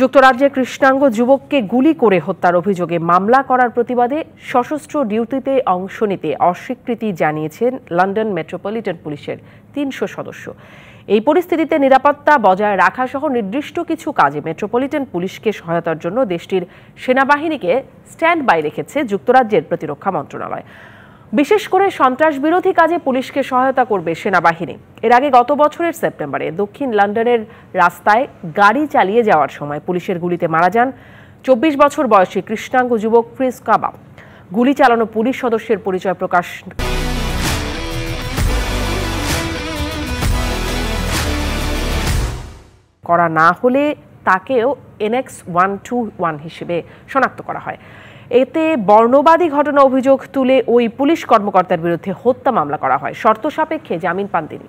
যুক্তরাজ্যের কৃষ্ণাঙ্গ যুবককে গুলি করে হত্যার অভিযোগে মামলা করার প্রতিবাদে সশস্ত্র ডিউটিতে অংশ নিতে অস্বীকৃতি জানিয়েছেন লন্ডন মেট্রোপলিটন পুলিশের তিনশো সদস্য এই পরিস্থিতিতে নিরাপত্তা বজায় রাখা সহ নির্দিষ্ট কিছু কাজে মেট্রোপলিটন পুলিশকে সহায়তার জন্য দেশটির সেনাবাহিনীকে স্ট্যান্ড বাই রেখেছে যুক্তরাজ্যের প্রতিরক্ষা মন্ত্রণালয় বিশেষ করে সন্ত্রাস বিরোধী কাজে পুলিশকে সহায়তা করবে সেনাবাহিনী এর আগে গত বছরের সেপ্টেম্বরে দক্ষিণ লন্ডনের রাস্তায় গাড়ি চালিয়ে যাওয়ার সময় পুলিশের গুলিতে মারা যান চব্বিশ বছর বয়সী কৃষ্ণাঙ্গ যুবক ক্রিস কাবা গুলি চালানো পুলিশ সদস্যের পরিচয় প্রকাশ করা না হলে তাকেও এনএক্স ওয়ান টু ওয়ান হিসেবে শনাক্ত করা হয় এতে বর্ণবাদী ঘটনা অভিযোগ তুলে ওই পুলিশ কর্মকর্তার বিরুদ্ধে হত্যা মামলা করা হয় শর্ত সাপেক্ষে জামিন পান তিনি